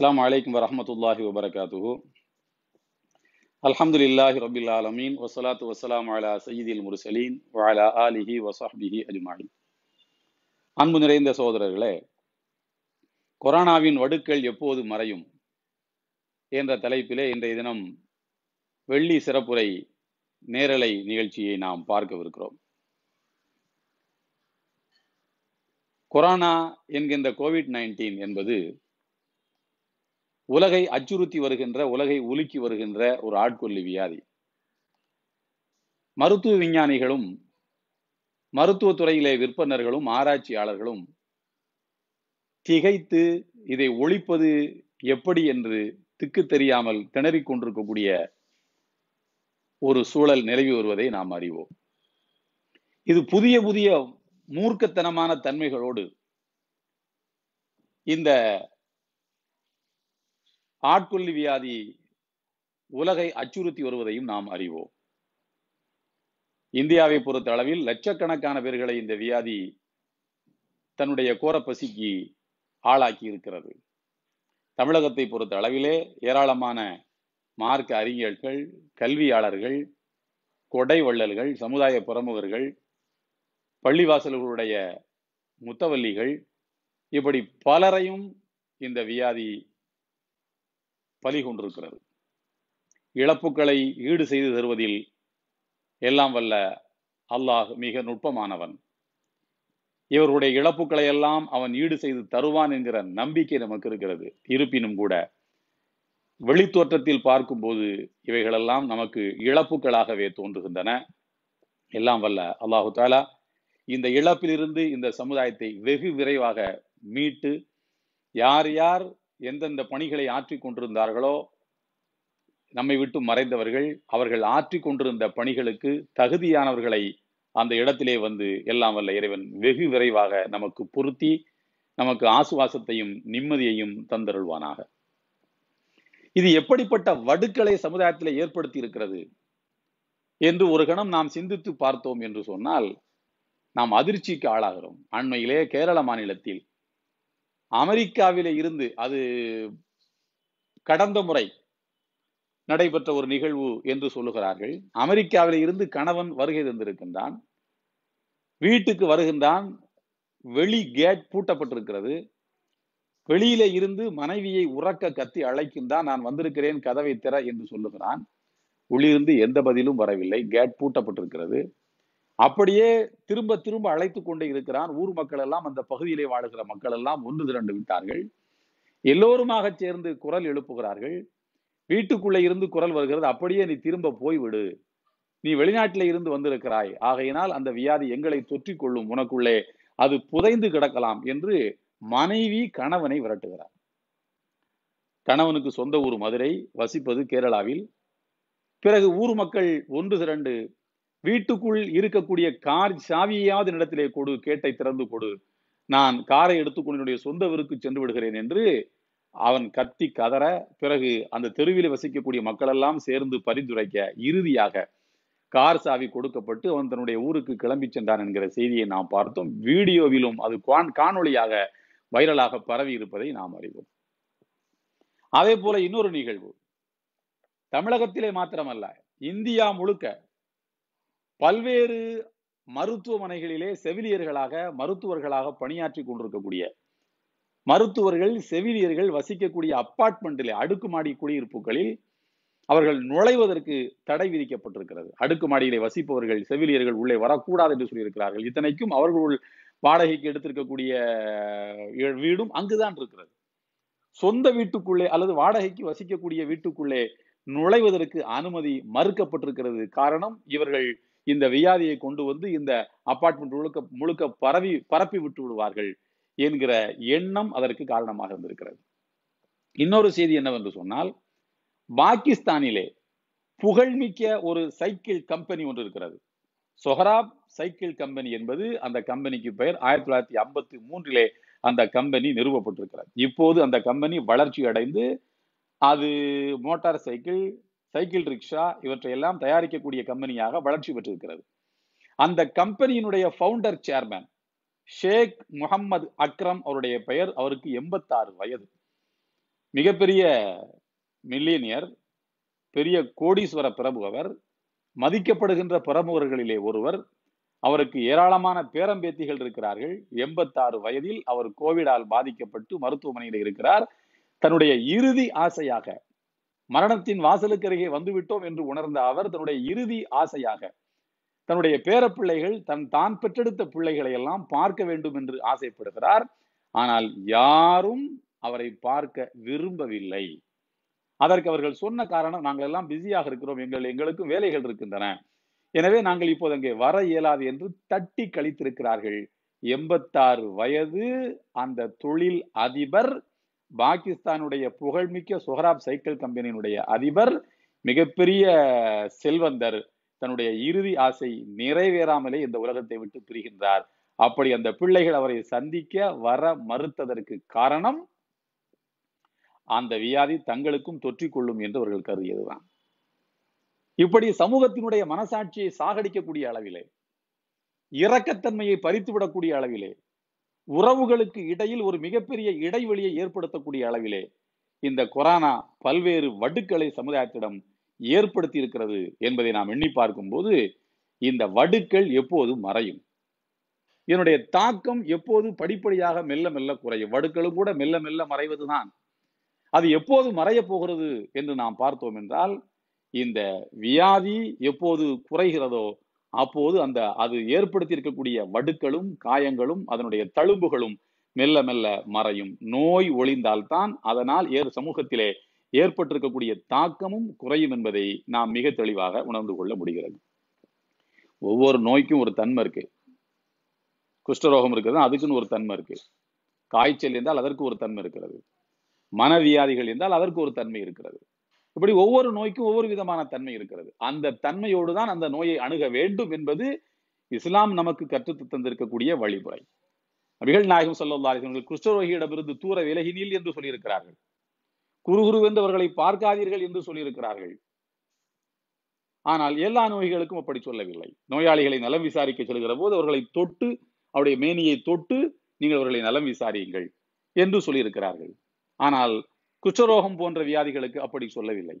அஸ்லாம் வலைக்கம் வரமத்துல்லாஹி வபரகாத்துஹு அல்ஹம்துலில்லாஹி ரபில் ஆலமீன் வசலாத்து வசலாம் அலா சயீதில் முருசலீன் வாலா ஆலிஹி வசாஹிஹி அஜ்மாயி அன்பு நிறைந்த சகோதரர்களே கொரோனாவின் வடுக்கள் எப்போது மறையும் என்ற தலைப்பிலே இன்றைய தினம் வெள்ளி சிறப்புரை நேரலை நிகழ்ச்சியை நாம் பார்க்கவிருக்கிறோம் கொரோனா என்கின்ற கோவிட் நைன்டீன் என்பது உலகை அச்சுறுத்தி வருகின்ற உலகை உலுக்கி வருகின்ற ஒரு ஆட்கொல்லி வியாதி மருத்துவ விஞ்ஞானிகளும் மருத்துவ துறையிலே விற்பனர்களும் ஆராய்ச்சியாளர்களும் திகைத்து இதை ஒழிப்பது எப்படி என்று திக்கு தெரியாமல் திணறிக் கொண்டிருக்கக்கூடிய ஒரு சூழல் நிலவி வருவதை நாம் அறிவோம் இது புதிய புதிய மூர்க்கத்தனமான தன்மைகளோடு இந்த ஆட்கொல்லி வியாதி உலகை அச்சுறுத்தி வருவதையும் நாம் அறிவோம் இந்தியாவை பொறுத்த அளவில் லட்சக்கணக்கான பேர்களை இந்த வியாதி தன்னுடைய கோரப்பசிக்கு ஆளாக்கி இருக்கிறது தமிழகத்தை பொறுத்த அளவிலே ஏராளமான மார்க்க அறிஞர்கள் கல்வியாளர்கள் கொடை வள்ளல்கள் சமுதாய பிரமுகர்கள் பள்ளிவாசல்களுடைய முத்தவல்லிகள் இப்படி பலரையும் இந்த வியாதி பலி கொண்டிருக்கிறது இழப்புகளை ஈடு செய்து தருவதில் எல்லாம் வல்ல அல்லாஹ் மிக நுட்பமானவன் இவருடைய இழப்புகளை எல்லாம் அவன் ஈடு செய்து தருவான் என்கிற நம்பிக்கை நமக்கு இருக்கிறது இருப்பினும் கூட வெளித்தோற்றத்தில் பார்க்கும்போது இவைகளெல்லாம் நமக்கு இழப்புகளாகவே தோன்றுகின்றன எல்லாம் வல்ல அல்லாஹு தாலா இந்த இழப்பிலிருந்து இந்த சமுதாயத்தை வெகு விரைவாக மீட்டு யார் யார் எந்தெந்த பணிகளை ஆற்றி கொண்டிருந்தார்களோ நம்மை விட்டு மறைந்தவர்கள் அவர்கள் ஆற்றி கொண்டிருந்த பணிகளுக்கு தகுதியானவர்களை அந்த இடத்திலே வந்து எல்லாம் வல்ல இறைவன் வெகு விரைவாக நமக்கு பொருத்தி நமக்கு ஆசுவாசத்தையும் நிம்மதியையும் தந்தருள்வானாக இது எப்படிப்பட்ட வடுக்களை சமுதாயத்தில் ஏற்படுத்தி இருக்கிறது என்று ஒரு கணம் நாம் சிந்தித்து பார்த்தோம் என்று சொன்னால் நாம் அதிர்ச்சிக்கு ஆளாகிறோம் அண்மையிலே கேரள மாநிலத்தில் அமெரிக்காவில இருந்து அது கடந்த முறை நடைபெற்ற ஒரு நிகழ்வு என்று சொல்லுகிறார்கள் அமெரிக்காவில இருந்து கணவன் வருகை தந்திருக்கின்றான் வீட்டுக்கு வருகின்றான் வெளி கேட் பூட்டப்பட்டிருக்கிறது வெளியில இருந்து மனைவியை உறக்க கத்தி அழைக்கின்றான் நான் வந்திருக்கிறேன் கதவை திற என்று சொல்லுகிறான் உள்ளிருந்து எந்த பதிலும் வரவில்லை கேட் பூட்டப்பட்டிருக்கிறது அப்படியே திரும்ப திரும்ப அழைத்து கொண்டே இருக்கிறான் ஊர் மக்கள் எல்லாம் அந்த பகுதியிலே வாழுகிற மக்கள் எல்லாம் ஒன்று திரண்டு விட்டார்கள் எல்லோருமாக சேர்ந்து குரல் எழுப்புகிறார்கள் வீட்டுக்குள்ளே இருந்து குரல் வருகிறது அப்படியே நீ திரும்ப போய்விடு நீ வெளிநாட்டில இருந்து வந்திருக்கிறாய் ஆகையினால் அந்த வியாதி எங்களை தொற்றிக் கொள்ளும் உனக்குள்ளே அது புதைந்து கிடக்கலாம் என்று மனைவி கணவனை விரட்டுகிறார் கணவனுக்கு சொந்த ஊர் மதுரை வசிப்பது கேரளாவில் பிறகு ஊர் மக்கள் ஒன்று திரண்டு வீட்டுக்குள் இருக்கக்கூடிய கார் சாவியாவது இடத்திலே கொடு கேட்டை திறந்து கொடு நான் காரை எடுத்துக்கொண்டு என்னுடைய சொந்த ஊருக்கு சென்று விடுகிறேன் என்று அவன் கத்தி கதற பிறகு அந்த தெருவில் வசிக்கக்கூடிய மக்களெல்லாம் சேர்ந்து பரிந்துரைக்க இறுதியாக கார் சாவி கொடுக்கப்பட்டு அவன் தன்னுடைய ஊருக்கு கிளம்பி சென்றான் என்கிற செய்தியை நாம் பார்த்தோம் வீடியோவிலும் அது காணொளியாக வைரலாக பரவி இருப்பதை நாம் அறிவோம் அதே போல இன்னொரு நிகழ்வு தமிழகத்திலே மாத்திரமல்ல இந்தியா முழுக்க பல்வேறு மருத்துவமனைகளிலே செவிலியர்களாக மருத்துவர்களாக பணியாற்றி கொண்டிருக்கக்கூடிய மருத்துவர்கள் செவிலியர்கள் வசிக்கக்கூடிய அப்பார்ட்மெண்ட்டில் அடுக்குமாடி குடியிருப்புகளில் அவர்கள் நுழைவதற்கு தடை விதிக்கப்பட்டிருக்கிறது அடுக்குமாடியிலே வசிப்பவர்கள் செவிலியர்கள் உள்ளே வரக்கூடாது என்று சொல்லியிருக்கிறார்கள் இத்தனைக்கும் அவர்கள் வாடகைக்கு எடுத்திருக்கக்கூடிய வீடும் அங்குதான் இருக்கிறது சொந்த வீட்டுக்குள்ளே அல்லது வாடகைக்கு வசிக்கக்கூடிய வீட்டுக்குள்ளே நுழைவதற்கு அனுமதி மறுக்கப்பட்டிருக்கிறது காரணம் இவர்கள் இந்த வியாதியை கொண்டு வந்து இந்த அப்பார்ட்மெண்ட் முழுக்க முழுக்க பரவி பரப்பி விட்டு விடுவார்கள் என்கிற எண்ணம் அதற்கு காரணமாக இருந்திருக்கிறது இன்னொரு செய்தி என்னவென்று சொன்னால் பாகிஸ்தானிலே புகழ்மிக்க ஒரு சைக்கிள் கம்பெனி ஒன்று இருக்கிறது சொஹராப் சைக்கிள் கம்பெனி என்பது அந்த கம்பெனிக்கு பெயர் ஆயிரத்தி தொள்ளாயிரத்தி ஐம்பத்தி மூன்றிலே அந்த கம்பெனி நிறுவப்பட்டிருக்கிறது இப்போது அந்த கம்பெனி வளர்ச்சி அடைந்து அது மோட்டார் சைக்கிள் சைக்கிள் ரிக்ஷா இவற்றையெல்லாம் தயாரிக்கக்கூடிய கம்பெனியாக வளர்ச்சி பெற்றிருக்கிறது அந்த கம்பெனியினுடைய ஃபவுண்டர் சேர்மேன் ஷேக் முகமது அக்ரம் அவருடைய பெயர் அவருக்கு எண்பத்தாறு வயது மிகப்பெரிய மில்லியனியர் பெரிய கோடீஸ்வர பிரபு அவர் மதிக்கப்படுகின்ற பிரமுகர்களிலே ஒருவர் அவருக்கு ஏராளமான பேரம்பேத்திகள் இருக்கிறார்கள் எண்பத்தாறு வயதில் அவர் கோவிடால் பாதிக்கப்பட்டு மருத்துவமனையில் இருக்கிறார் தன்னுடைய இறுதி ஆசையாக மரணத்தின் வாசலுக்கு அருகே வந்துவிட்டோம் என்று உணர்ந்த அவர் தன்னுடைய இறுதி ஆசையாக தன்னுடைய பேரப்பிள்ளைகள் தன் தான் பெற்றெடுத்த பிள்ளைகளை எல்லாம் பார்க்க வேண்டும் என்று ஆசைப்படுகிறார் ஆனால் யாரும் அவரை பார்க்க விரும்பவில்லை அதற்கு அவர்கள் சொன்ன காரணம் நாங்கள் எல்லாம் பிஸியாக இருக்கிறோம் எங்கள் எங்களுக்கும் வேலைகள் இருக்கின்றன எனவே நாங்கள் இப்போது அங்கே வர இயலாது என்று தட்டி கழித்திருக்கிறார்கள் எண்பத்தாறு வயது அந்த தொழில் அதிபர் பாகிஸ்தானுடைய புகழ்மிக்க சுஹராப் சைக்கிள் கம்பெனியினுடைய அதிபர் மிகப்பெரிய செல்வந்தர் தன்னுடைய இறுதி ஆசை நிறைவேறாமலே இந்த உலகத்தை விட்டு பிரிகின்றார் அப்படி அந்த பிள்ளைகள் அவரை சந்திக்க வர மறுத்ததற்கு காரணம் அந்த வியாதி தங்களுக்கும் தொற்றிக்கொள்ளும் என்று அவர்கள் கருதியதுதான் இப்படி சமூகத்தினுடைய மனசாட்சியை சாகடிக்கக்கூடிய அளவிலே இரக்கத்தன்மையை பறித்துவிடக்கூடிய அளவிலே உறவுகளுக்கு இடையில் ஒரு மிகப்பெரிய இடைவெளியை ஏற்படுத்தக்கூடிய அளவிலே இந்த கொரோனா பல்வேறு வடுக்களை சமுதாயத்திடம் ஏற்படுத்தி இருக்கிறது என்பதை நாம் எண்ணி பார்க்கும்போது இந்த வடுக்கள் எப்போது மறையும் இதனுடைய தாக்கம் எப்போது படிப்படியாக மெல்ல மெல்ல குறையும் வடுக்களும் கூட மெல்ல மெல்ல மறைவதுதான் அது எப்போது மறைய போகிறது என்று நாம் பார்த்தோம் என்றால் இந்த வியாதி எப்போது குறைகிறதோ அப்போது அந்த அது ஏற்படுத்தி இருக்கக்கூடிய வடுக்களும் காயங்களும் அதனுடைய தழும்புகளும் மெல்ல மெல்ல மறையும் நோய் ஒளிந்தால்தான் அதனால் ஏறு சமூகத்திலே ஏற்பட்டிருக்கக்கூடிய தாக்கமும் குறையும் என்பதை நாம் மிக தெளிவாக உணர்ந்து கொள்ள முடிகிறது ஒவ்வொரு நோய்க்கும் ஒரு தன்மை இருக்கு குஷ்டரோகம் இருக்கிறது அதுக்குன்னு ஒரு தன்மை இருக்கு காய்ச்சல் என்றால் அதற்கு ஒரு தன்மை இருக்கிறது மனவியாதிகள் என்றால் அதற்கு ஒரு தன்மை இருக்கிறது இப்படி ஒவ்வொரு நோய்க்கும் ஒவ்வொரு விதமான தன்மை இருக்கிறது அந்த தன்மையோடு தான் அந்த நோயை அணுக வேண்டும் என்பது இஸ்லாம் நமக்கு கற்று தந்திருக்கக்கூடிய வழிமுறை நபிகள் நாயகம் சொல்லல்லார்கள் குஷ்டரோகியிடமிருந்து தூர விலகினீர் என்று சொல்லியிருக்கிறார்கள் குறுகுருவென்றவர்களை பார்க்காதீர்கள் என்று சொல்லியிருக்கிறார்கள் ஆனால் எல்லா நோய்களுக்கும் அப்படி சொல்லவில்லை நோயாளிகளை நலம் விசாரிக்க செல்கிற போது அவர்களை தொட்டு அவருடைய மேனியை தொட்டு நீங்கள் அவர்களை நலம் விசாரியுங்கள் என்று சொல்லியிருக்கிறார்கள் ஆனால் குச்சரோகம் போன்ற வியாதிகளுக்கு அப்படி சொல்லவில்லை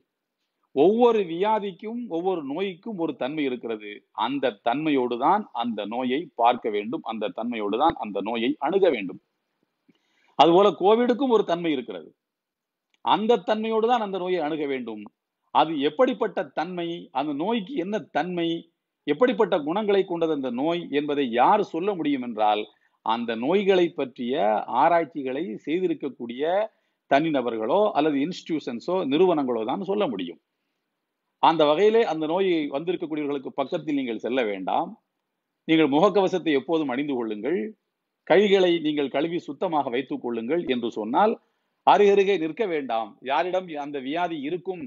ஒவ்வொரு வியாதிக்கும் ஒவ்வொரு நோய்க்கும் ஒரு தன்மை இருக்கிறது அந்த தன்மையோடு தான் அந்த நோயை பார்க்க வேண்டும் அந்த தன்மையோடு தான் அந்த நோயை அணுக வேண்டும் அதுபோல கோவிடுக்கும் ஒரு தன்மை இருக்கிறது அந்த தன்மையோடு தான் அந்த நோயை அணுக வேண்டும் அது எப்படிப்பட்ட தன்மை அந்த நோய்க்கு என்ன தன்மை எப்படிப்பட்ட குணங்களை கொண்டது அந்த நோய் என்பதை யார் சொல்ல முடியும் என்றால் அந்த நோய்களை பற்றிய ஆராய்ச்சிகளை செய்திருக்கக்கூடிய தனிநபர்களோ அல்லது இன்ஸ்டிடியூஷன்ஸோ நிறுவனங்களோ தான் சொல்ல முடியும் அந்த வகையிலே அந்த நோய் வந்திருக்கக்கூடியவர்களுக்கு பக்கத்தில் நீங்கள் செல்ல வேண்டாம் நீங்கள் முகக்கவசத்தை எப்போதும் அணிந்து கொள்ளுங்கள் கைகளை நீங்கள் கழுவி சுத்தமாக வைத்துக் கொள்ளுங்கள் என்று சொன்னால் அருகருகே நிற்க வேண்டாம் யாரிடம் அந்த வியாதி இருக்கும்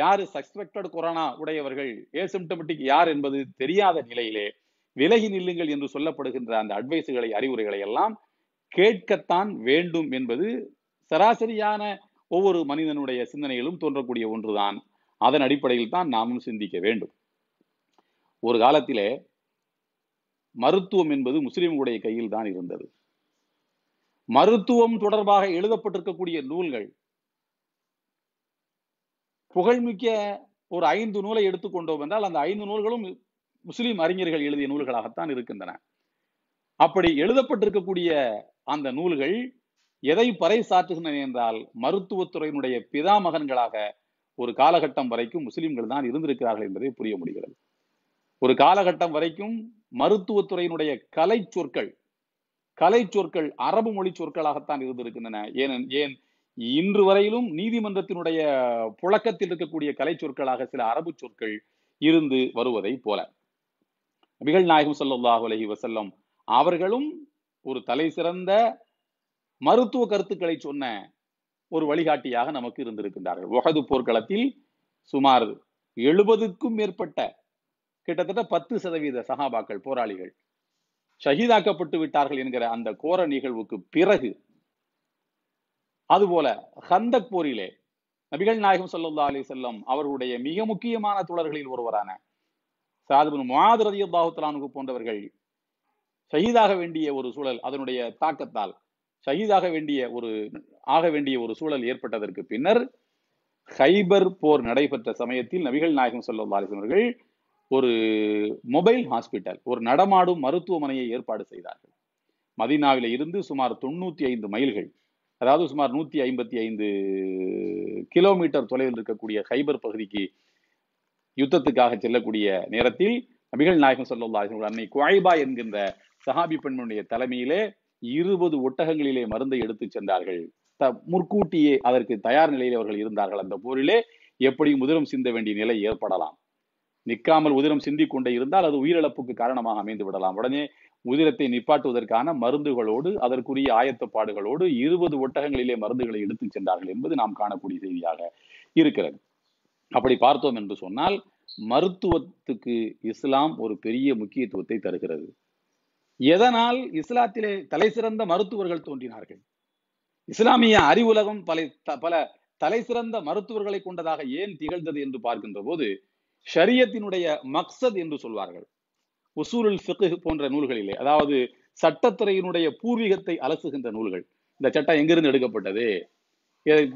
யாரு சஸ்பெக்டட் கொரோனா உடையவர்கள் ஏசிம்டமெட்டிக் யார் என்பது தெரியாத நிலையிலே விலகி நில்லுங்கள் என்று சொல்லப்படுகின்ற அந்த அட்வைஸுகளை அறிவுரைகளை எல்லாம் கேட்கத்தான் வேண்டும் என்பது சராசரியான ஒவ்வொரு மனிதனுடைய சிந்தனைகளும் தோன்றக்கூடிய ஒன்றுதான் அதன் அடிப்படையில் தான் நாமும் சிந்திக்க வேண்டும் ஒரு காலத்திலே மருத்துவம் என்பது முஸ்லிம்களுடைய கையில் தான் இருந்தது மருத்துவம் தொடர்பாக எழுதப்பட்டிருக்கக்கூடிய நூல்கள் புகழ்மிக்க ஒரு ஐந்து நூலை எடுத்துக்கொண்டோம் என்றால் அந்த ஐந்து நூல்களும் முஸ்லிம் அறிஞர்கள் எழுதிய நூல்களாகத்தான் இருக்கின்றன அப்படி எழுதப்பட்டிருக்கக்கூடிய அந்த நூல்கள் எதை பறைசாற்றுகின்றன என்றால் மருத்துவத்துறையினுடைய பிதாமகன்களாக ஒரு காலகட்டம் வரைக்கும் முஸ்லிம்கள் தான் இருந்திருக்கிறார்கள் என்பதை புரிய முடிகிறது ஒரு காலகட்டம் வரைக்கும் மருத்துவத்துறையினுடைய கலை சொற்கள் கலை சொற்கள் அரபு மொழி சொற்களாகத்தான் இருந்திருக்கின்றன ஏன் ஏன் இன்று வரையிலும் நீதிமன்றத்தினுடைய புழக்கத்தில் இருக்கக்கூடிய கலை சொற்களாக சில அரபு சொற்கள் இருந்து வருவதை போல நபிகள் நாயகம் சல்லாஹ் அலஹி வசல்லம் அவர்களும் ஒரு தலை சிறந்த மருத்துவ கருத்துக்களை சொன்ன ஒரு வழிகாட்டியாக நமக்கு இருந்திருக்கின்றார்கள் ஒகது போர்க்களத்தில் சுமார் எழுபதுக்கும் மேற்பட்ட கிட்டத்தட்ட பத்து சதவீத சகாபாக்கள் போராளிகள் ஷஹீதாக்கப்பட்டு விட்டார்கள் என்கிற அந்த கோர நிகழ்வுக்கு பிறகு அதுபோல ஹந்தக் போரிலே நபிகள் நாயகம் சல்லா அலி செல்லம் அவர்களுடைய மிக முக்கியமான தோழர்களில் ஒருவரான சாதுபன் முகாது அல்லாஹுத்தலானுக்கு போன்றவர்கள் ஷஹீதாக வேண்டிய ஒரு சூழல் அதனுடைய தாக்கத்தால் ஷஹீதாக வேண்டிய ஒரு ஆக வேண்டிய ஒரு சூழல் ஏற்பட்டதற்கு பின்னர் ஹைபர் போர் நடைபெற்ற சமயத்தில் நபிகள் நாயகம் சொல்லா அலிசவர்கள் ஒரு மொபைல் ஹாஸ்பிட்டல் ஒரு நடமாடும் மருத்துவமனையை ஏற்பாடு செய்தார்கள் மதினாவில இருந்து சுமார் தொண்ணூத்தி ஐந்து மைல்கள் அதாவது சுமார் நூத்தி ஐம்பத்தி ஐந்து கிலோமீட்டர் தொலைவில் இருக்கக்கூடிய ஹைபர் பகுதிக்கு யுத்தத்துக்காக செல்லக்கூடிய நேரத்தில் நபிகள் நாயகம் சொல்லா அன்னை குவாய்பா என்கின்ற சஹாபி பெண்மனுடைய தலைமையிலே இருபது ஒட்டகங்களிலே மருந்தை எடுத்து சென்றார்கள் த முற்கூட்டியே அதற்கு தயார் நிலையில் அவர்கள் இருந்தார்கள் அந்த போரிலே எப்படியும் உதிரம் சிந்த வேண்டிய நிலை ஏற்படலாம் நிற்காமல் உதிரம் சிந்தி கொண்டே இருந்தால் அது உயிரிழப்புக்கு காரணமாக அமைந்து விடலாம் உடனே உதிரத்தை நிப்பாட்டுவதற்கான மருந்துகளோடு அதற்குரிய ஆயத்தப்பாடுகளோடு இருபது ஒட்டகங்களிலே மருந்துகளை எடுத்து சென்றார்கள் என்பது நாம் காணக்கூடிய செய்தியாக இருக்கிறது அப்படி பார்த்தோம் என்று சொன்னால் மருத்துவத்துக்கு இஸ்லாம் ஒரு பெரிய முக்கியத்துவத்தை தருகிறது எதனால் இஸ்லாத்திலே தலை சிறந்த மருத்துவர்கள் தோன்றினார்கள் இஸ்லாமிய அறிவுலகம் பல பல தலை சிறந்த மருத்துவர்களை கொண்டதாக ஏன் திகழ்ந்தது என்று பார்க்கின்ற போது ஷரியத்தினுடைய மக்சத் என்று சொல்வார்கள் உசூருல் சிக்கு போன்ற நூல்களிலே அதாவது சட்டத்துறையினுடைய பூர்வீகத்தை அலசுகின்ற நூல்கள் இந்த சட்டம் எங்கிருந்து எடுக்கப்பட்டது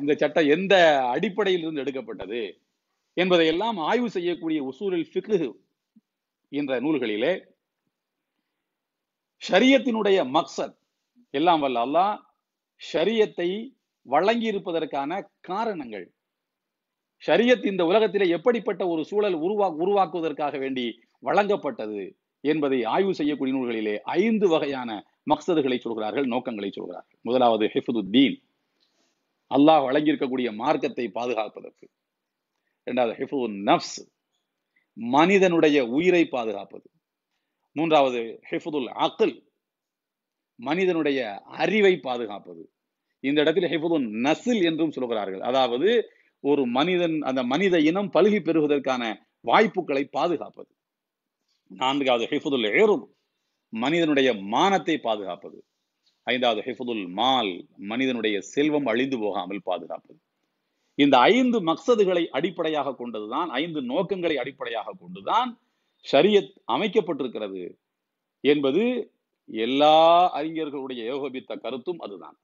இந்த சட்டம் எந்த அடிப்படையில் இருந்து எடுக்கப்பட்டது என்பதையெல்லாம் ஆய்வு செய்யக்கூடிய உசூரில் ஃபிக்கு என்ற நூல்களிலே ஷரியத்தினுடைய மக்சத் எல்லாம் வல்ல அல்லாஹ் ஷரியத்தை வழங்கி இருப்பதற்கான காரணங்கள் ஷரியத் இந்த உலகத்திலே எப்படிப்பட்ட ஒரு சூழல் உருவா உருவாக்குவதற்காக வேண்டி வழங்கப்பட்டது என்பதை ஆய்வு செய்யக்கூடிய நூல்களிலே ஐந்து வகையான மக்சதுகளை சொல்கிறார்கள் நோக்கங்களை சொல்கிறார்கள் முதலாவது ஹிஃபுதுத்தீன் அல்லாஹ் வழங்கியிருக்கக்கூடிய மார்க்கத்தை பாதுகாப்பதற்கு இரண்டாவது ஹிஃபு நப்ஸ் மனிதனுடைய உயிரை பாதுகாப்பது மூன்றாவது ஹெஃபுதுல் அக்கல் மனிதனுடைய அறிவை பாதுகாப்பது இந்த இடத்தில் ஹிஃபுதுன் நசில் என்றும் சொல்கிறார்கள் அதாவது ஒரு மனிதன் அந்த மனித இனம் பழுகி பெறுவதற்கான வாய்ப்புகளை பாதுகாப்பது நான்காவது ஹிஃபுதுல் ஏறும் மனிதனுடைய மானத்தை பாதுகாப்பது ஐந்தாவது ஹெஃபுதுல் மால் மனிதனுடைய செல்வம் அழிந்து போகாமல் பாதுகாப்பது இந்த ஐந்து மக்சதுகளை அடிப்படையாக கொண்டதுதான் ஐந்து நோக்கங்களை அடிப்படையாக கொண்டுதான் ஷரியத் அமைக்கப்பட்டிருக்கிறது என்பது எல்லா அறிஞர்களுடைய ஏகோபித்த கருத்தும் அதுதான்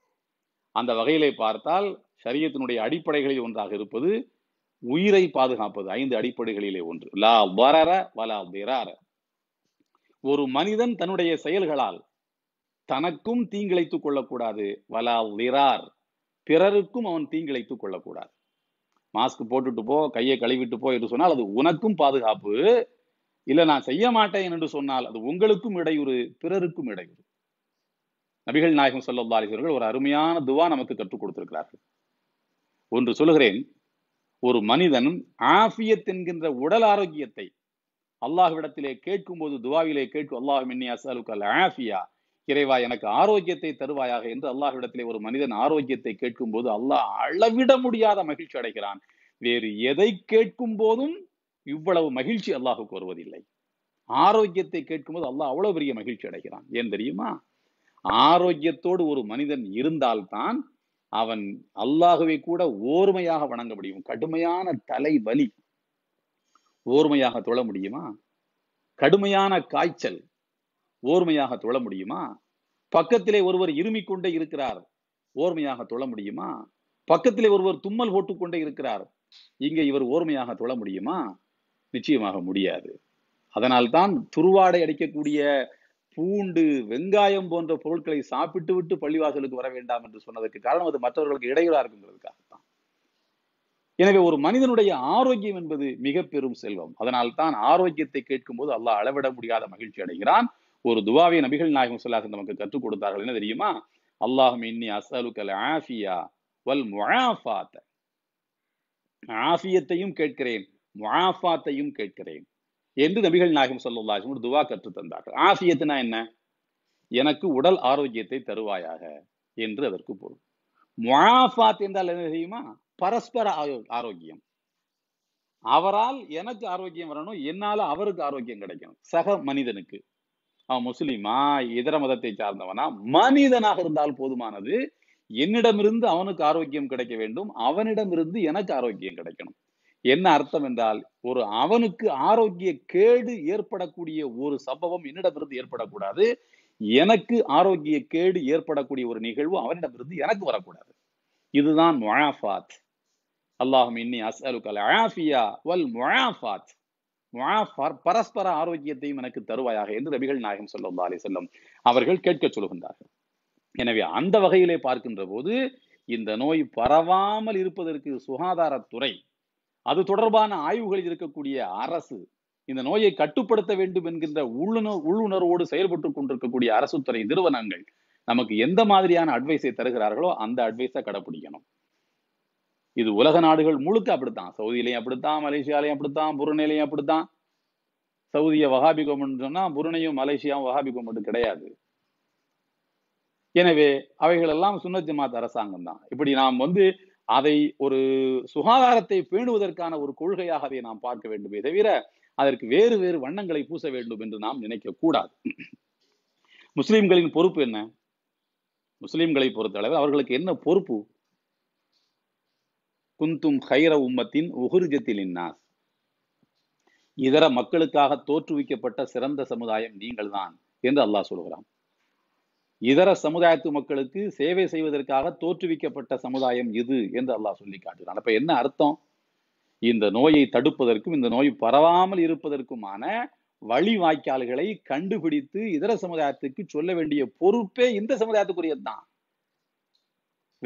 அந்த வகையிலே பார்த்தால் ஷரியத்தினுடைய அடிப்படைகளில் ஒன்றாக இருப்பது உயிரை பாதுகாப்பது ஐந்து அடிப்படைகளிலே ஒன்று லா வரற வலா விரார ஒரு மனிதன் தன்னுடைய செயல்களால் தனக்கும் தீங்கிழைத்துக் கொள்ளக்கூடாது வலா விரார் பிறருக்கும் அவன் தீங்கிழைத்துக் கொள்ளக்கூடாது மாஸ்க் போட்டுட்டு போ கையை கழுவிட்டு போ என்று சொன்னால் அது உனக்கும் பாதுகாப்பு இல்லை நான் செய்ய மாட்டேன் என்று சொன்னால் அது உங்களுக்கும் இடையூறு பிறருக்கும் இடையூறு நபிகள் நாயகம் சொல்லல்லா அலிஸ்வர்கள் ஒரு அருமையான துவா நமக்கு கற்றுக் கொடுத்திருக்கிறார்கள் ஒன்று சொல்லுகிறேன் ஒரு மனிதன் ஆஃபியத் என்கின்ற உடல் ஆரோக்கியத்தை அல்லாஹ்விடத்திலே கேட்கும்போது துவாவிலே கேட்கும் அல்லாஹ் மின்னியா ஆஃபியா இறைவா எனக்கு ஆரோக்கியத்தை தருவாயாக என்று அல்லாஹ்விடத்திலே ஒரு மனிதன் ஆரோக்கியத்தை கேட்கும் போது அல்லாஹ் அளவிட முடியாத மகிழ்ச்சி அடைகிறான் வேறு எதை கேட்கும் போதும் இவ்வளவு மகிழ்ச்சி அல்லாஹு கோருவதில்லை ஆரோக்கியத்தை கேட்கும்போது அல்லாஹ் அவ்வளவு பெரிய மகிழ்ச்சி அடைகிறான் ஏன் தெரியுமா ஆரோக்கியத்தோடு ஒரு மனிதன் இருந்தால்தான் அவன் அல்லாகவே கூட ஓர்மையாக வணங்க முடியும் கடுமையான தலை வலி ஓர்மையாக தொழ முடியுமா கடுமையான காய்ச்சல் ஓர்மையாக தொழ முடியுமா பக்கத்திலே ஒருவர் இருமிக் கொண்டே இருக்கிறார் ஓர்மையாக தொழ முடியுமா பக்கத்திலே ஒருவர் தும்மல் போட்டுக்கொண்டே இருக்கிறார் இங்கே இவர் ஓர்மையாக தொழ முடியுமா நிச்சயமாக முடியாது அதனால்தான் துருவாடை அடிக்கக்கூடிய பூண்டு வெங்காயம் போன்ற பொருட்களை சாப்பிட்டு விட்டு பள்ளிவாசலுக்கு வர வேண்டாம் என்று சொன்னதற்கு காரணம் அது மற்றவர்களுக்கு இடையூறா இருக்குங்கிறதுக்காகத்தான் எனவே ஒரு மனிதனுடைய ஆரோக்கியம் என்பது மிக பெரும் செல்வம் அதனால் தான் ஆரோக்கியத்தை கேட்கும் போது அல்லாஹ் அளவிட முடியாத மகிழ்ச்சி அடைகிறான் ஒரு துவாவிய நபிகள் நாயகம் சொல்லாக நமக்கு கற்றுக் கொடுத்தார்கள் என்ன தெரியுமா அல்லாஹும் இன்னி அசலுக்கல் ஆஃபியா வல் முழாஃபாத்த ஆஃபியத்தையும் கேட்கிறேன் முஆஃபாத்தையும் கேட்கிறேன் என்று நபிகள் நாயகம் சொல்லுல்லாஹும் ஒரு துவா கற்று தந்தார்கள் ஆசியத்துனா என்ன எனக்கு உடல் ஆரோக்கியத்தை தருவாயாக என்று அதற்கு பொருள் முஆஃபாத் என்றால் என்ன தெரியுமா பரஸ்பர ஆரோக்கியம் அவரால் எனக்கு ஆரோக்கியம் வரணும் என்னால அவருக்கு ஆரோக்கியம் கிடைக்கணும் சக மனிதனுக்கு அவன் முஸ்லீமா இதர மதத்தை சார்ந்தவனா மனிதனாக இருந்தால் போதுமானது என்னிடமிருந்து அவனுக்கு ஆரோக்கியம் கிடைக்க வேண்டும் அவனிடமிருந்து எனக்கு ஆரோக்கியம் கிடைக்கணும் என்ன அர்த்தம் என்றால் ஒரு அவனுக்கு ஆரோக்கிய கேடு ஏற்படக்கூடிய ஒரு சம்பவம் என்னிடமிருந்து ஏற்படக்கூடாது எனக்கு ஆரோக்கிய கேடு ஏற்படக்கூடிய ஒரு நிகழ்வு அவனிடமிருந்து எனக்கு வரக்கூடாது இதுதான் முழாஃபாத் அல்லாஹும் இன்னி வல் மொழாஃபாத் பரஸ்பர ஆரோக்கியத்தையும் எனக்கு தருவாயாக என்று ரபிகள் நாயகம் சொல்லும் அலி செல்லும் அவர்கள் கேட்க சொல்கின்றார்கள் எனவே அந்த வகையிலே பார்க்கின்ற போது இந்த நோய் பரவாமல் இருப்பதற்கு சுகாதாரத்துறை அது தொடர்பான ஆய்வுகளில் இருக்கக்கூடிய அரசு இந்த நோயை கட்டுப்படுத்த வேண்டும் என்கின்ற உள்ளுணர் உள்ளுணர்வோடு செயல்பட்டு கொண்டிருக்கக்கூடிய அரசு துறை நிறுவனங்கள் நமக்கு எந்த மாதிரியான அட்வைஸை தருகிறார்களோ அந்த அட்வைஸை கடைபிடிக்கணும் இது உலக நாடுகள் முழுக்க அப்படித்தான் சவுதியிலையும் அப்படித்தான் மலேசியாலையும் அப்படித்தான் புருனேலையும் அப்படித்தான் சவுதியை வகாபி கவர்மெண்ட் சொன்னா புருணையும் மலேசியாவும் வகாபி கவர்மெண்ட் கிடையாது எனவே அவைகள் எல்லாம் ஜமாத் அரசாங்கம் தான் இப்படி நாம் வந்து அதை ஒரு சுகாதாரத்தை பேணுவதற்கான ஒரு கொள்கையாக அதை நாம் பார்க்க வேண்டுமே தவிர அதற்கு வேறு வேறு வண்ணங்களை பூச வேண்டும் என்று நாம் நினைக்க கூடாது முஸ்லிம்களின் பொறுப்பு என்ன முஸ்லிம்களை பொறுத்தளவில் அவர்களுக்கு என்ன பொறுப்பு குந்தும் ஹைர உம்மத்தின் உகுர்ஜத்தில் இன்னாஸ் இதர மக்களுக்காக தோற்றுவிக்கப்பட்ட சிறந்த சமுதாயம் நீங்கள் தான் என்று அல்லாஹ் சொல்கிறான் இதர சமுதாயத்து மக்களுக்கு சேவை செய்வதற்காக தோற்றுவிக்கப்பட்ட சமுதாயம் இது என்று அல்லாஹ் சொல்லி காட்டுகிறான் அப்ப என்ன அர்த்தம் இந்த நோயை தடுப்பதற்கும் இந்த நோய் பரவாமல் இருப்பதற்குமான வழி வாய்க்கால்களை கண்டுபிடித்து இதர சமுதாயத்துக்கு சொல்ல வேண்டிய பொறுப்பே இந்த சமுதாயத்துக்குரியதுதான்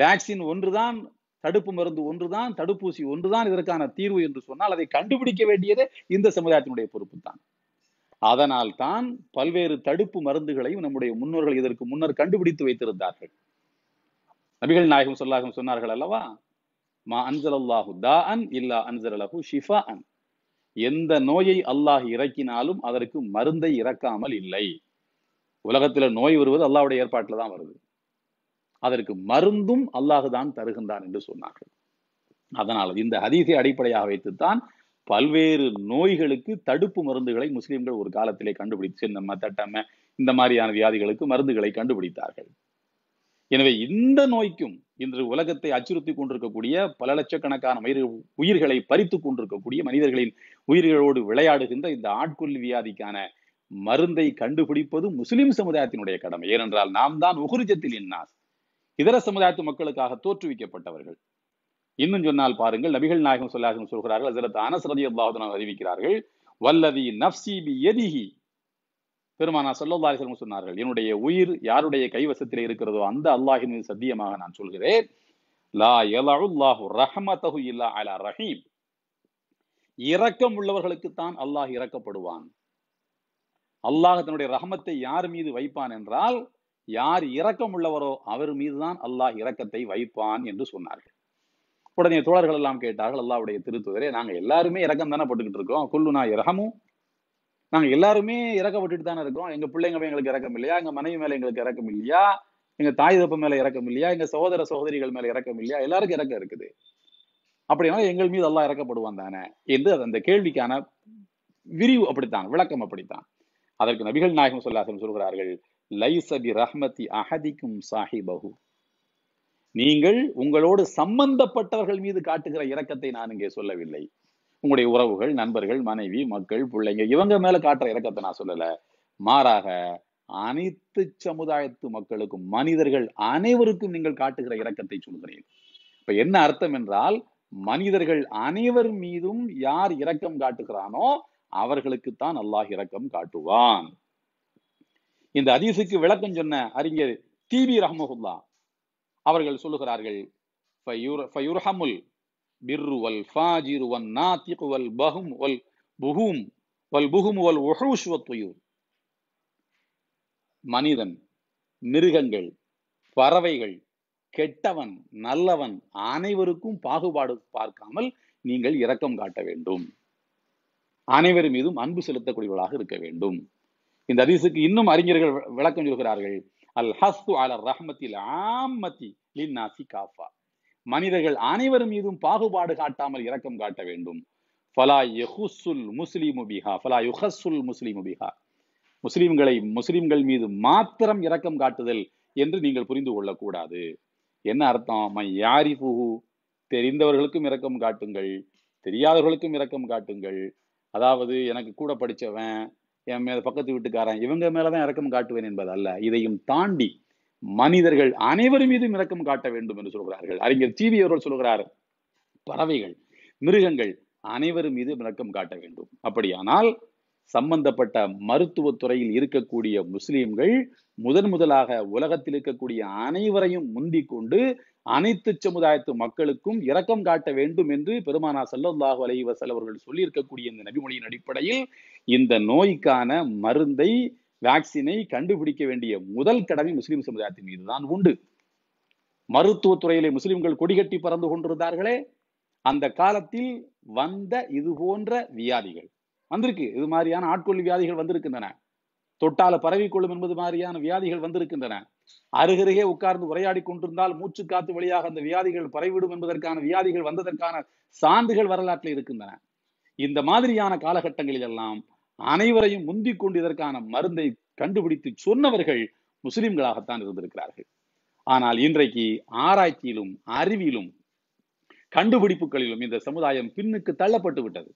வேக்சின் ஒன்றுதான் தடுப்பு மருந்து ஒன்றுதான் தடுப்பூசி ஒன்றுதான் இதற்கான தீர்வு என்று சொன்னால் அதை கண்டுபிடிக்க வேண்டியதே இந்த சமுதாயத்தினுடைய பொறுப்பு தான் அதனால் தான் பல்வேறு தடுப்பு மருந்துகளையும் நம்முடைய முன்னோர்கள் இதற்கு முன்னர் கண்டுபிடித்து வைத்திருந்தார்கள் நபிகள் நாயகம் சொல்லாக சொன்னார்கள் அல்லவா மா அன்சலல்லாஹு தா அன் இல்லா அன்சலஹு ஷிஃபா அன் எந்த நோயை அல்லாஹ் இறக்கினாலும் அதற்கு மருந்தை இறக்காமல் இல்லை உலகத்தில் நோய் வருவது அல்லாவுடைய ஏற்பாட்டில் தான் வருது அதற்கு மருந்தும் அல்லாஹு தான் தருகின்றான் என்று சொன்னார்கள் அதனால் இந்த ஹதீஸை அடிப்படையாக வைத்துத்தான் பல்வேறு நோய்களுக்கு தடுப்பு மருந்துகளை முஸ்லிம்கள் ஒரு காலத்திலே கண்டுபிடித்து இந்த மத்தட்டம இந்த மாதிரியான வியாதிகளுக்கு மருந்துகளை கண்டுபிடித்தார்கள் எனவே இந்த நோய்க்கும் இன்று உலகத்தை அச்சுறுத்தி கொண்டிருக்கக்கூடிய பல லட்சக்கணக்கான மயிர் உயிர்களை பறித்து கொண்டிருக்கக்கூடிய மனிதர்களின் உயிர்களோடு விளையாடுகின்ற இந்த ஆட்கொல்லி வியாதிக்கான மருந்தை கண்டுபிடிப்பது முஸ்லிம் சமுதாயத்தினுடைய கடமை ஏனென்றால் நாம் தான் உகுருஜத்தில் இன்னாஸ் இதர சமுதாயத்து மக்களுக்காக தோற்றுவிக்கப்பட்டவர்கள் இன்னும் சொன்னால் பாருங்கள் நபிகள் நாயகம் சொல்லாசம் சொல்கிறார்கள் அதில் அனஸ் ரதி அல்லாஹுடன் அறிவிக்கிறார்கள் வல்லதி நப்சி பி எதிஹி பெருமானா சொல்லா சொன்னார்கள் என்னுடைய உயிர் யாருடைய கைவசத்தில் இருக்கிறதோ அந்த அல்லாஹின் மீது சத்தியமாக நான் சொல்கிறேன் லா எலாஹு ரஹமத்தகு இல்லா அலா ரஹீம் இரக்கம் உள்ளவர்களுக்குத்தான் அல்லாஹ் இறக்கப்படுவான் அல்லாஹ் தன்னுடைய ரஹமத்தை யார் மீது வைப்பான் என்றால் யார் இரக்கம் உள்ளவரோ அவர் மீதுதான் அல்லாஹ் இரக்கத்தை வைப்பான் என்று சொன்னார்கள் உடனே தோழர்கள் எல்லாம் கேட்டார்கள் அல்லாவுடைய திருத்துதரே நாங்க எல்லாருமே இறக்கம் தானே போட்டுக்கிட்டு இருக்கோம் குல்லுனா இறகமும் நாங்க எல்லாருமே இறக்கப்பட்டுட்டு தானே இருக்கோம் எங்க பிள்ளைங்க எங்களுக்கு இறக்கம் இல்லையா எங்க மனைவி மேல எங்களுக்கு இறக்கம் இல்லையா எங்க தாய் தப்பு மேல இறக்கம் இல்லையா எங்க சகோதர சகோதரிகள் மேல இறக்கம் இல்லையா எல்லாருக்கும் இறக்கம் இருக்குது அப்படின்னா எங்கள் மீது எல்லாம் இறக்கப்படுவான் தானே என்று அது அந்த கேள்விக்கான விரிவு அப்படித்தான் விளக்கம் அப்படித்தான் அதற்கு நபிகள் நாயகம் சொல்லாசன் சொல்கிறார்கள் லைசபி ரஹ்மதி அஹதிக்கும் சாஹிபஹு நீங்கள் உங்களோடு சம்பந்தப்பட்டவர்கள் மீது காட்டுகிற இரக்கத்தை நான் இங்கே சொல்லவில்லை உங்களுடைய உறவுகள் நண்பர்கள் மனைவி மக்கள் பிள்ளைங்க இவங்க மேல காட்டுற இரக்கத்தை நான் சொல்லல மாறாக அனைத்து சமுதாயத்து மக்களுக்கும் மனிதர்கள் அனைவருக்கும் நீங்கள் காட்டுகிற இரக்கத்தை சொல்கிறேன் இப்ப என்ன அர்த்தம் என்றால் மனிதர்கள் அனைவர் மீதும் யார் இரக்கம் காட்டுகிறானோ அவர்களுக்குத்தான் அல்லாஹ் இரக்கம் காட்டுவான் இந்த அதிசுக்கு விளக்கம் சொன்ன அறிஞர் டிபி ரஹமகுல்லா அவர்கள் சொல்லுகிறார்கள் பிர்ரு வல் வன் வல் மனிதன் மிருகங்கள் பறவைகள் கெட்டவன் நல்லவன் அனைவருக்கும் பாகுபாடு பார்க்காமல் நீங்கள் இரக்கம் காட்ட வேண்டும் அனைவர் மீதும் அன்பு செலுத்தக்கூடியவர்களாக இருக்க வேண்டும் இந்த அதிசுக்கு இன்னும் அறிஞர்கள் விளக்கம் சொல்கிறார்கள் அல் ஹஸ்து ரஹ்மத்தில் ஆமத்தி லின்னாசி காஃபா மனிதர்கள் அனைவர் மீதும் பாகுபாடு காட்டாமல் இரக்கம் காட்ட வேண்டும் ஃபலா யஹுசுல் முஸ்லிம் பிஹா ஃபலா யுஹசுல் முஸ்லிம் பிஹா முஸ்லிம்களை முஸ்லிம்கள் மீது மாத்திரம் இரக்கம் காட்டுதல் என்று நீங்கள் புரிந்து கொள்ளக்கூடாது என்ன அர்த்தம் புகு தெரிந்தவர்களுக்கும் இரக்கம் காட்டுங்கள் தெரியாதவர்களுக்கும் இரக்கம் காட்டுங்கள் அதாவது எனக்கு கூட படித்தவன் என் மேல பக்கத்து வீட்டுக்காரன் இவங்க மேலதான் இறக்கம் காட்டுவேன் என்பது அல்ல இதையும் தாண்டி மனிதர்கள் அனைவர் மீதும் இறக்கம் காட்ட வேண்டும் என்று சொல்கிறார்கள் அறிஞர் டிவி அவர்கள் சொல்கிறார் பறவைகள் மிருகங்கள் அனைவரும் மீது இறக்கம் காட்ட வேண்டும் அப்படியானால் சம்பந்தப்பட்ட மருத்துவத்துறையில் இருக்கக்கூடிய முஸ்லிம்கள் முதன் முதலாக உலகத்தில் இருக்கக்கூடிய அனைவரையும் முந்திக் கொண்டு அனைத்து சமுதாயத்து மக்களுக்கும் இரக்கம் காட்ட வேண்டும் என்று பெருமானா சல்லாஹு அலைவசல் அவர்கள் சொல்லியிருக்கக்கூடிய இந்த நபிமொழியின் அடிப்படையில் இந்த நோய்க்கான மருந்தை வேக்சினை கண்டுபிடிக்க வேண்டிய முதல் கடமை முஸ்லிம் சமுதாயத்தின் மீதுதான் உண்டு மருத்துவத்துறையிலே முஸ்லிம்கள் கொடிகட்டி பறந்து கொண்டிருந்தார்களே அந்த காலத்தில் வந்த இது போன்ற வியாதிகள் வந்திருக்கு இது மாதிரியான ஆட்கொள்ளி வியாதிகள் வந்திருக்கின்றன தொட்டால பரவிக்கொள்ளும் என்பது மாதிரியான வியாதிகள் வந்திருக்கின்றன அருகருகே உட்கார்ந்து உரையாடி கொண்டிருந்தால் மூச்சு காத்து வழியாக அந்த வியாதிகள் பரவிடும் என்பதற்கான வியாதிகள் வந்ததற்கான சான்றுகள் வரலாற்றில் இருக்கின்றன இந்த மாதிரியான காலகட்டங்களில் எல்லாம் அனைவரையும் முந்திக் கொண்டு இதற்கான மருந்தை கண்டுபிடித்து சொன்னவர்கள் முஸ்லிம்களாகத்தான் இருந்திருக்கிறார்கள் ஆனால் இன்றைக்கு ஆராய்ச்சியிலும் அறிவியலும் கண்டுபிடிப்புகளிலும் இந்த சமுதாயம் பின்னுக்கு தள்ளப்பட்டு விட்டது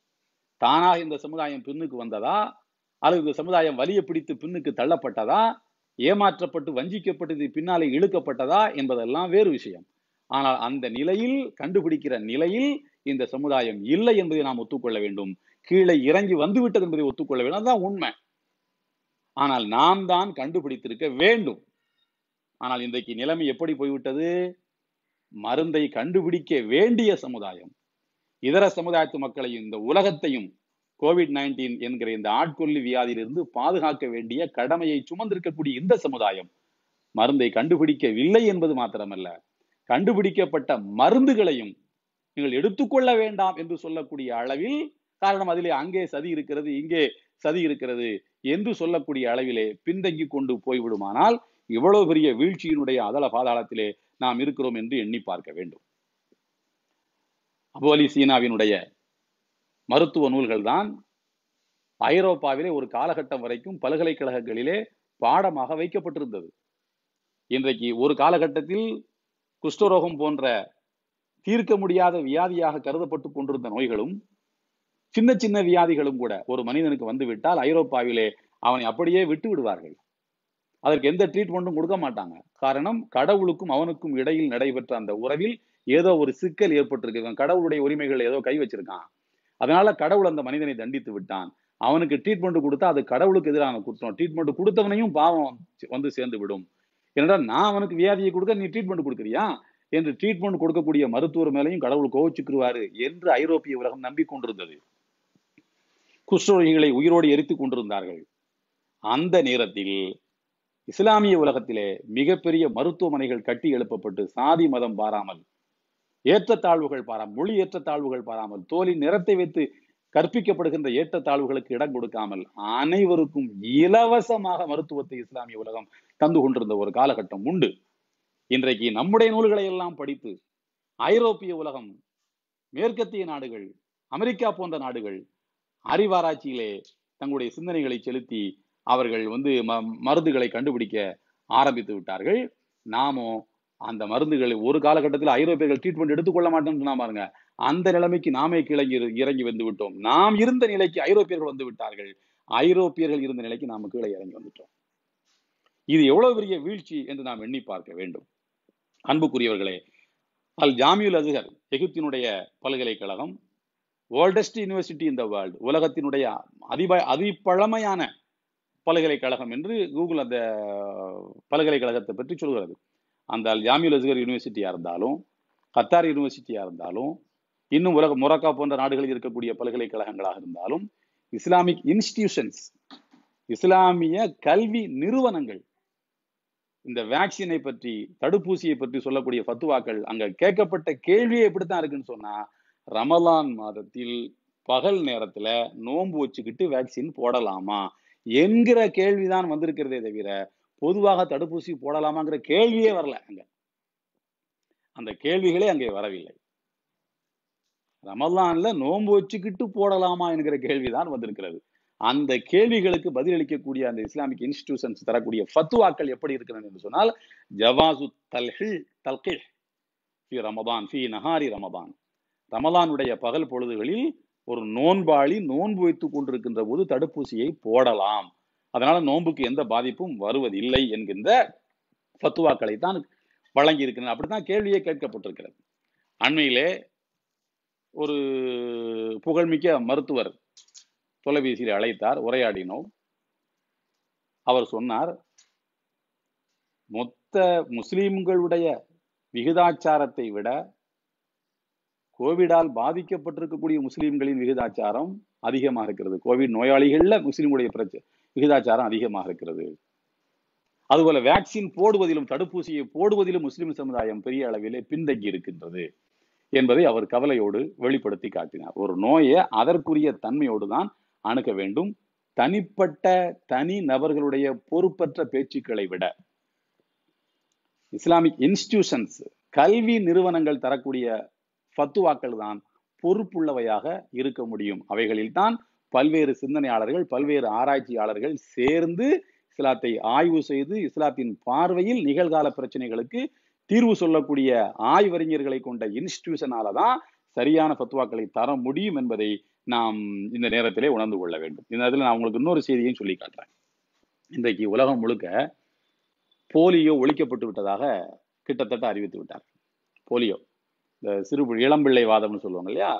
தானாக இந்த சமுதாயம் பின்னுக்கு வந்ததா அல்லது இந்த சமுதாயம் வலிய பிடித்து பின்னுக்கு தள்ளப்பட்டதா ஏமாற்றப்பட்டு வஞ்சிக்கப்பட்டது பின்னாலே இழுக்கப்பட்டதா என்பதெல்லாம் வேறு விஷயம் ஆனால் அந்த நிலையில் கண்டுபிடிக்கிற நிலையில் இந்த சமுதாயம் இல்லை என்பதை நாம் ஒத்துக்கொள்ள வேண்டும் கீழே இறங்கி வந்துவிட்டது என்பதை ஒத்துக்கொள்ள வேண்டும் அதுதான் உண்மை ஆனால் நாம் தான் கண்டுபிடித்திருக்க வேண்டும் ஆனால் இன்றைக்கு நிலைமை எப்படி போய்விட்டது மருந்தை கண்டுபிடிக்க வேண்டிய சமுதாயம் இதர சமுதாயத்து மக்களையும் இந்த உலகத்தையும் கோவிட் நைன்டீன் என்கிற இந்த ஆட்கொல்லி வியாதியிலிருந்து பாதுகாக்க வேண்டிய கடமையை சுமந்திருக்கக்கூடிய இந்த சமுதாயம் மருந்தை கண்டுபிடிக்கவில்லை என்பது மாத்திரமல்ல கண்டுபிடிக்கப்பட்ட மருந்துகளையும் நீங்கள் எடுத்துக்கொள்ள வேண்டாம் என்று சொல்லக்கூடிய அளவில் காரணம் அதிலே அங்கே சதி இருக்கிறது இங்கே சதி இருக்கிறது என்று சொல்லக்கூடிய அளவிலே பின்தங்கி கொண்டு போய்விடுமானால் இவ்வளவு பெரிய வீழ்ச்சியினுடைய அதள பாதாளத்திலே நாம் இருக்கிறோம் என்று எண்ணி பார்க்க வேண்டும் அபோலி சீனாவினுடைய மருத்துவ நூல்கள் தான் ஐரோப்பாவிலே ஒரு காலகட்டம் வரைக்கும் பல்கலைக்கழகங்களிலே பாடமாக வைக்கப்பட்டிருந்தது இன்றைக்கு ஒரு காலகட்டத்தில் குஷ்டரோகம் போன்ற தீர்க்க முடியாத வியாதியாக கருதப்பட்டு கொண்டிருந்த நோய்களும் சின்ன சின்ன வியாதிகளும் கூட ஒரு மனிதனுக்கு வந்துவிட்டால் ஐரோப்பாவிலே அவனை அப்படியே விட்டு விடுவார்கள் அதற்கு எந்த ட்ரீட்மெண்ட்டும் கொடுக்க மாட்டாங்க காரணம் கடவுளுக்கும் அவனுக்கும் இடையில் நடைபெற்ற அந்த உறவில் ஏதோ ஒரு சிக்கல் ஏற்பட்டிருக்கு கடவுளுடைய உரிமைகள் ஏதோ கை வச்சிருக்கான் அதனால கடவுள் அந்த மனிதனை தண்டித்து விட்டான் அவனுக்கு ட்ரீட்மெண்ட் கொடுத்தா அது கடவுளுக்கு எதிரான குற்றம் ட்ரீட்மெண்ட் கொடுத்தவனையும் பாவம் வந்து சேர்ந்து விடும் என்னடா நான் அவனுக்கு வியாதியை கொடுக்க நீ ட்ரீட்மெண்ட் கொடுக்குறியா என்று ட்ரீட்மெண்ட் கொடுக்கக்கூடிய மருத்துவர் மேலையும் கடவுள் கோவச்சுக்குருவாரு என்று ஐரோப்பிய உலகம் நம்பிக்கொண்டிருந்தது குஷ்ரோகிகளை உயிரோடு எரித்து கொண்டிருந்தார்கள் அந்த நேரத்தில் இஸ்லாமிய உலகத்திலே மிகப்பெரிய மருத்துவமனைகள் கட்டி எழுப்பப்பட்டு சாதி மதம் பாராமல் ஏற்றத்தாழ்வுகள் பாராமல் மொழி ஏற்றத்தாழ்வுகள் பாராமல் தோலின் நிறத்தை வைத்து கற்பிக்கப்படுகின்ற ஏற்றத்தாழ்வுகளுக்கு இடம் கொடுக்காமல் அனைவருக்கும் இலவசமாக மருத்துவத்தை இஸ்லாமிய உலகம் தந்து கொண்டிருந்த ஒரு காலகட்டம் உண்டு இன்றைக்கு நம்முடைய நூல்களை எல்லாம் படித்து ஐரோப்பிய உலகம் மேற்கத்திய நாடுகள் அமெரிக்கா போன்ற நாடுகள் அறிவாராய்ச்சியிலே தங்களுடைய சிந்தனைகளை செலுத்தி அவர்கள் வந்து மருந்துகளை கண்டுபிடிக்க ஆரம்பித்து விட்டார்கள் நாமும் அந்த மருந்துகளை ஒரு காலகட்டத்தில் ஐரோப்பியர்கள் ட்ரீட்மெண்ட் எடுத்துக்கொள்ள மாட்டேன்னு பாருங்க அந்த நிலைமைக்கு நாமே கிளங்கி இறங்கி வந்து விட்டோம் நாம் இருந்த நிலைக்கு ஐரோப்பியர்கள் வந்து விட்டார்கள் ஐரோப்பியர்கள் இருந்த நிலைக்கு நாம் கீழே இறங்கி வந்துட்டோம் இது எவ்வளவு பெரிய வீழ்ச்சி என்று நாம் எண்ணி பார்க்க வேண்டும் அன்புக்குரியவர்களே அல் ஜாமியுல் அசுகர் எகிப்தினுடைய பல்கலைக்கழகம் வேர்ல்டஸ்ட் யூனிவர்சிட்டி த வேர்ல்டு உலகத்தினுடைய அதிப அதிப்பழமையான பல்கலைக்கழகம் என்று கூகுள் அந்த பல்கலைக்கழகத்தை பற்றி சொல்கிறது அந்த ஜாமியுல் அஸ்கர் யூனிவர்சிட்டியாக இருந்தாலும் கத்தார் யூனிவர்சிட்டியாக இருந்தாலும் இன்னும் உலக மொரக்கா போன்ற நாடுகளில் இருக்கக்கூடிய பல்கலைக்கழகங்களாக இருந்தாலும் இஸ்லாமிக் இன்ஸ்டிடியூஷன்ஸ் இஸ்லாமிய கல்வி நிறுவனங்கள் இந்த வேக்சினை பற்றி தடுப்பூசியை பற்றி சொல்லக்கூடிய ஃபத்துவாக்கள் அங்க கேட்கப்பட்ட கேள்வியே எப்படித்தான் இருக்குன்னு சொன்னா ரமலான் மாதத்தில் பகல் நேரத்துல நோன்பு வச்சுக்கிட்டு வேக்சின் போடலாமா என்கிற கேள்விதான் வந்திருக்கிறதே தவிர பொதுவாக தடுப்பூசி போடலாமாங்கிற கேள்வியே வரல அங்க அந்த கேள்விகளே அங்கே வரவில்லை ரமலான்ல நோன்பு வச்சுக்கிட்டு போடலாமா என்கிற கேள்விதான் வந்திருக்கிறது அந்த கேள்விகளுக்கு பதிலளிக்கக்கூடிய அந்த இஸ்லாமிக் இன்ஸ்டிடியூஷன்ஸ் தரக்கூடிய ஃபத்துவாக்கள் எப்படி இருக்கிறது என்று சொன்னால் ஜவாசு தல்ஹில் தல்கில் ஃபி ரமதான் ஃபி நஹாரி ரமபான் ரமலானுடைய பகல் பொழுதுகளில் ஒரு நோன்பாளி நோன்பு வைத்துக் கொண்டிருக்கின்ற போது தடுப்பூசியை போடலாம் அதனால நோன்புக்கு எந்த பாதிப்பும் வருவதில்லை என்கின்ற ஃபத்துவாக்களை தான் வழங்கி இருக்கிறேன் அப்படித்தான் கேள்வியே கேட்கப்பட்டிருக்கிறது அண்மையிலே ஒரு புகழ்மிக்க மருத்துவர் தொலைபேசியில் அழைத்தார் உரையாடினோம் அவர் சொன்னார் மொத்த முஸ்லீம்களுடைய விகிதாச்சாரத்தை விட கோவிடால் பாதிக்கப்பட்டிருக்கக்கூடிய முஸ்லீம்களின் விகிதாச்சாரம் அதிகமாக இருக்கிறது கோவிட் நோயாளிகளில் முஸ்லீம்களுடைய பிரச்சனை விகிதாச்சாரம் அதிகமாக இருக்கிறது அதுபோல வேக்சின் போடுவதிலும் தடுப்பூசியை போடுவதிலும் முஸ்லிம் சமுதாயம் பெரிய அளவிலே பின்தங்கி இருக்கின்றது என்பதை அவர் கவலையோடு வெளிப்படுத்தி காட்டினார் ஒரு நோயை அதற்குரிய தன்மையோடு தான் அணுக வேண்டும் தனிப்பட்ட தனி நபர்களுடைய பொறுப்பற்ற பேச்சுக்களை விட இஸ்லாமிக் இன்ஸ்டிடியூஷன்ஸ் கல்வி நிறுவனங்கள் தரக்கூடிய பத்துவாக்கள் தான் பொறுப்புள்ளவையாக இருக்க முடியும் அவைகளில்தான் பல்வேறு சிந்தனையாளர்கள் பல்வேறு ஆராய்ச்சியாளர்கள் சேர்ந்து இஸ்லாத்தை ஆய்வு செய்து இஸ்லாத்தின் பார்வையில் நிகழ்கால பிரச்சனைகளுக்கு தீர்வு சொல்லக்கூடிய ஆய்வறிஞர்களை கொண்ட இன்ஸ்டிடியூஷனால தான் சரியான பத்துவாக்களை தர முடியும் என்பதை நாம் இந்த நேரத்திலே உணர்ந்து கொள்ள வேண்டும் இந்த நேரத்தில் நான் உங்களுக்கு இன்னொரு செய்தியும் சொல்லி காட்டுறேன் இன்றைக்கு உலகம் முழுக்க போலியோ ஒழிக்கப்பட்டு விட்டதாக கிட்டத்தட்ட அறிவித்து விட்டார் போலியோ இந்த சிறு இளம்பிள்ளை வாதம்னு சொல்லுவாங்க இல்லையா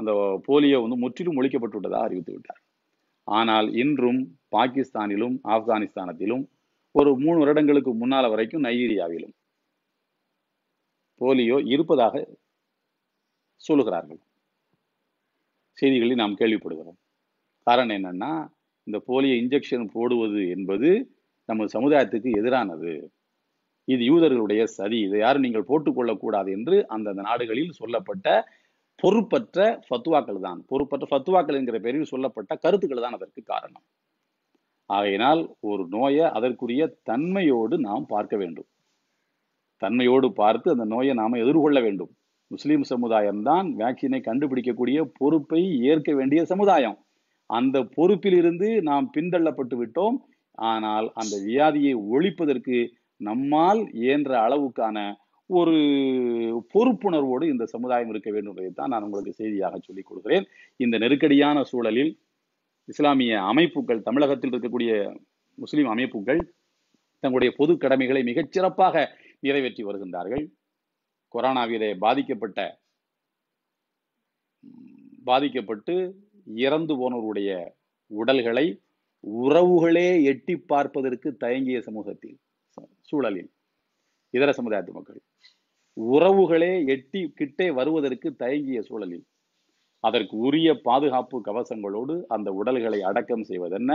அந்த போலியோ வந்து முற்றிலும் ஒழிக்கப்பட்டு விட்டதாக அறிவித்து விட்டார் ஆனால் இன்றும் பாகிஸ்தானிலும் ஆப்கானிஸ்தானத்திலும் ஒரு மூணு வருடங்களுக்கு முன்னால் வரைக்கும் நைஜீரியாவிலும் போலியோ இருப்பதாக சொல்லுகிறார்கள் செய்திகளில் நாம் கேள்விப்படுகிறோம் காரணம் என்னன்னா இந்த போலியோ இன்ஜெக்ஷன் போடுவது என்பது நமது சமுதாயத்துக்கு எதிரானது இது யூதர்களுடைய சதி இதை யாரும் நீங்கள் போட்டுக்கொள்ளக்கூடாது என்று அந்தந்த நாடுகளில் சொல்லப்பட்ட பொறுப்பற்ற ஃபத்துவாக்கள் தான் பொறுப்பற்ற ஃபத்துவாக்கள் என்கிற பெரிய சொல்லப்பட்ட கருத்துக்கள் தான் அதற்கு காரணம் ஆகையினால் ஒரு நோயை அதற்குரிய தன்மையோடு நாம் பார்க்க வேண்டும் தன்மையோடு பார்த்து அந்த நோயை நாம் எதிர்கொள்ள வேண்டும் முஸ்லீம் சமுதாயம் தான் வேக்சினை கண்டுபிடிக்கக்கூடிய பொறுப்பை ஏற்க வேண்டிய சமுதாயம் அந்த பொறுப்பிலிருந்து நாம் பின்தள்ளப்பட்டு விட்டோம் ஆனால் அந்த வியாதியை ஒழிப்பதற்கு நம்மால் இயன்ற அளவுக்கான ஒரு பொறுப்புணர்வோடு இந்த சமுதாயம் இருக்க வேண்டும் என்பதை தான் நான் உங்களுக்கு செய்தியாக சொல்லிக் கொடுக்கிறேன் இந்த நெருக்கடியான சூழலில் இஸ்லாமிய அமைப்புகள் தமிழகத்தில் இருக்கக்கூடிய முஸ்லீம் அமைப்புகள் தங்களுடைய பொது கடமைகளை மிகச்சிறப்பாக நிறைவேற்றி வருகின்றார்கள் கொரோனாவிலே பாதிக்கப்பட்ட பாதிக்கப்பட்டு இறந்து போனவருடைய உடல்களை உறவுகளே எட்டி பார்ப்பதற்கு தயங்கிய சமூகத்தில் சூழலில் இதர சமுதாயத்து மக்கள் உறவுகளே எட்டி கிட்டே வருவதற்கு தயங்கிய சூழலில் அதற்கு உரிய பாதுகாப்பு கவசங்களோடு அந்த உடல்களை அடக்கம் செய்வது என்ன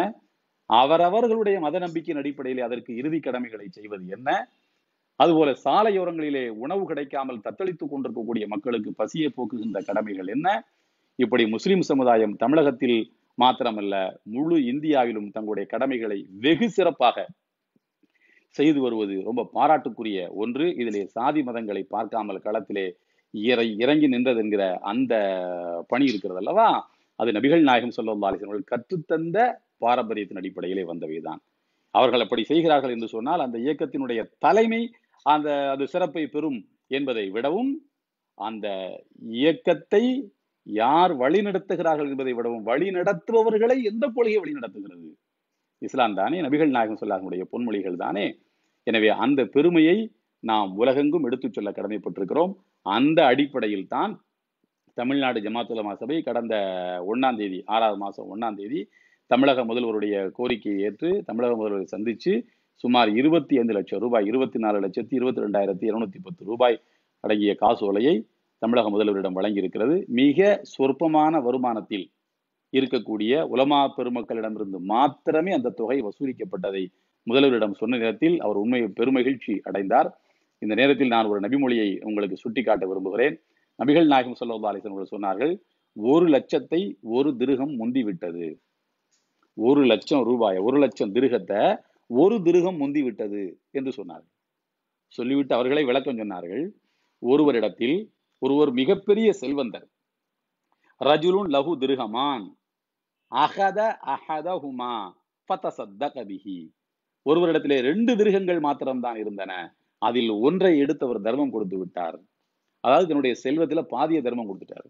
அவரவர்களுடைய மத நம்பிக்கையின் அடிப்படையிலே அதற்கு இறுதி கடமைகளை செய்வது என்ன அதுபோல சாலையோரங்களிலே உணவு கிடைக்காமல் தத்தளித்துக் கொண்டிருக்கக்கூடிய மக்களுக்கு பசியை போக்குகின்ற கடமைகள் என்ன இப்படி முஸ்லிம் சமுதாயம் தமிழகத்தில் மாத்திரமல்ல முழு இந்தியாவிலும் தங்களுடைய கடமைகளை வெகு சிறப்பாக செய்து வருவது ரொம்ப பாராட்டுக்குரிய ஒன்று இதிலே சாதி மதங்களை பார்க்காமல் களத்திலே இறை இறங்கி நின்றது என்கிற அந்த பணி இருக்கிறது அல்லவா அது நபிகள் நாயகம் சொல்லல்லா அலிசன் கற்றுத்தந்த பாரம்பரியத்தின் அடிப்படையிலே வந்தவைதான் அவர்கள் அப்படி செய்கிறார்கள் என்று சொன்னால் அந்த இயக்கத்தினுடைய தலைமை அந்த அது சிறப்பை பெறும் என்பதை விடவும் அந்த இயக்கத்தை யார் வழி நடத்துகிறார்கள் என்பதை விடவும் வழி நடத்துபவர்களை எந்த கொள்கை வழி நடத்துகிறது இஸ்லாம் தானே நபிகள் நாயகம் சொல்லாசனுடைய பொன்மொழிகள் தானே எனவே அந்த பெருமையை நாம் உலகெங்கும் எடுத்துச் சொல்ல கடமைப்பட்டிருக்கிறோம் அந்த அடிப்படையில் தான் தமிழ்நாடு ஜமாத்துலமா சபை கடந்த ஒன்றாம் தேதி ஆறாவது மாதம் ஒன்னாம் தேதி தமிழக முதல்வருடைய கோரிக்கையை ஏற்று தமிழக முதல்வரை சந்தித்து சுமார் இருபத்தி ஐந்து லட்சம் ரூபாய் இருபத்தி நாலு லட்சத்தி இருபத்தி ரெண்டாயிரத்தி இருநூத்தி பத்து ரூபாய் அடங்கிய காசோலையை தமிழக முதல்வரிடம் வழங்கியிருக்கிறது மிக சொற்பமான வருமானத்தில் இருக்கக்கூடிய உலமா பெருமக்களிடமிருந்து மாத்திரமே அந்த தொகை வசூலிக்கப்பட்டதை முதல்வரிடம் சொன்ன நேரத்தில் அவர் உண்மை பெருமகிழ்ச்சி அடைந்தார் இந்த நேரத்தில் நான் ஒரு நபிமொழியை உங்களுக்கு சுட்டிக்காட்ட விரும்புகிறேன் நபிகள் நாயகம் சொல்லா அலிசன் அவர்கள் சொன்னார்கள் ஒரு லட்சத்தை ஒரு திருகம் முந்திவிட்டது ஒரு லட்சம் ரூபாய் ஒரு லட்சம் திருகத்தை ஒரு திருகம் முந்திவிட்டது என்று சொன்னார்கள் சொல்லிவிட்டு அவர்களை விளக்கம் சொன்னார்கள் ஒருவரிடத்தில் ஒருவர் மிகப்பெரிய செல்வந்தர் ரஜுலுன் லகு திருகமான் அகத அஹதஹுமா ஃபத்தசத்தக பிஹி ஒருவரிடத்திலே ரெண்டு மிருகங்கள் மாத்திரம்தான் இருந்தன அதில் ஒன்றை எடுத்து அவர் தர்மம் கொடுத்து விட்டார் அதாவது தன்னுடைய செல்வத்துல பாதிய தர்மம் கொடுத்துட்டார்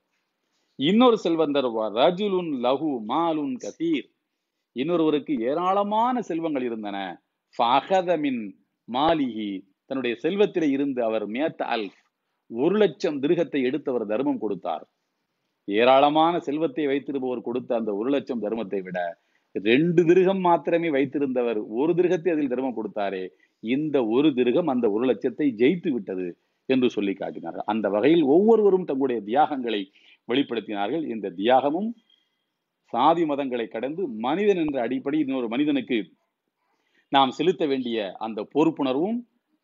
இன்னொரு செல்வந்தர் ரஜுலுன் லஹு மாலுன் கசீர் இன்னொருவருக்கு ஏராளமான செல்வங்கள் இருந்தன ஃபஹதமின் மாலிகி தன்னுடைய செல்வத்திலே இருந்து அவர் மேத்த அல்ஃப் ஒரு லட்சம் திருகத்தை எடுத்து அவர் தர்மம் கொடுத்தார் ஏராளமான செல்வத்தை வைத்திருப்பவர் கொடுத்த அந்த ஒரு லட்சம் தர்மத்தை விட ரெண்டு திருகம் மாத்திரமே வைத்திருந்தவர் ஒரு திருகத்தை அதில் தர்மம் கொடுத்தாரே இந்த ஒரு திருகம் அந்த ஒரு லட்சத்தை ஜெயித்து விட்டது என்று சொல்லி காட்டினார்கள் அந்த வகையில் ஒவ்வொருவரும் தங்களுடைய தியாகங்களை வெளிப்படுத்தினார்கள் இந்த தியாகமும் சாதி மதங்களை கடந்து மனிதன் என்ற அடிப்படை இன்னொரு மனிதனுக்கு நாம் செலுத்த வேண்டிய அந்த பொறுப்புணர்வும்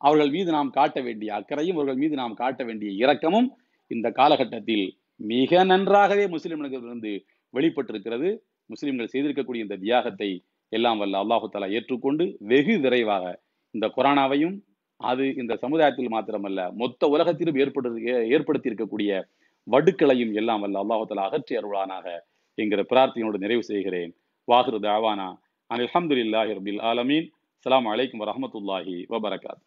அவர்கள் மீது நாம் காட்ட வேண்டிய அக்கறையும் அவர்கள் மீது நாம் காட்ட வேண்டிய இரக்கமும் இந்த காலகட்டத்தில் மிக நன்றாகவே முஸ்லிம்களுக்கு வெளிப்பட்டிருக்கிறது முஸ்லிம்கள் செய்திருக்கக்கூடிய இந்த தியாகத்தை எல்லாம் வல்ல அல்லாஹு தாலா ஏற்றுக்கொண்டு வெகு விரைவாக இந்த கொரோனாவையும் அது இந்த சமுதாயத்தில் மாத்திரமல்ல மொத்த உலகத்திலும் ஏற்படுத்தி ஏற்படுத்தி இருக்கக்கூடிய வடுக்களையும் எல்லாம் வல்ல அல்லாஹு தாலா அகற்றி அருளானாக என்கிற பிரார்த்தனையோடு நிறைவு செய்கிறேன் வாகுரு தாவானா அன் அலமதுல்லாஹி ரபில் ஆலமீன் அலாம் வலைக்கம் வரமத்துல்லாஹி வபரகாத்